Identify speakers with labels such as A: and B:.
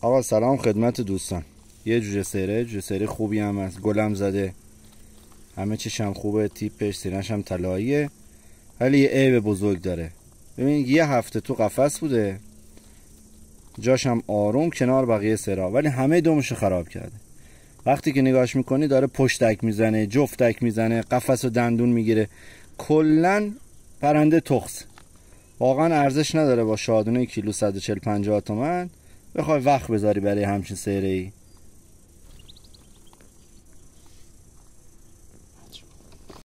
A: آقا سلام خدمت دوستان یه جوجه سره جوجه سره خوبی هم هست گلم زده همه چیش هم خوبه تیپش سیناشم هم تلاییه ولی یه عیب بزرگ داره ببین یه هفته تو قفس بوده جاش هم آروم کنار بقیه سرا ولی همه دومشو خراب کرده وقتی که نگاش میکنی داره پشتک میزنه جفتک میزنه قفس و دندون میگیره کلا پرنده تخص واقعا ارزش نداره با شادونه کیلو 140 50 تومن بخوای وقت بذاری برای همچین سیره ای